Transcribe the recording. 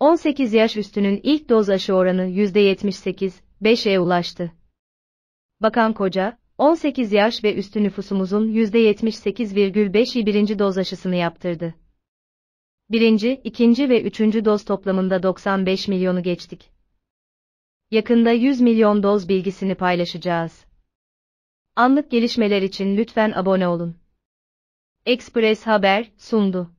18 yaş üstünün ilk doz aşı oranı %78,5'e ulaştı. Bakan Koca, 18 yaş ve üstü nüfusumuzun %78,5'i birinci doz aşısını yaptırdı. Birinci, ikinci ve üçüncü doz toplamında 95 milyonu geçtik. Yakında 100 milyon doz bilgisini paylaşacağız. Anlık gelişmeler için lütfen abone olun. Express Haber sundu.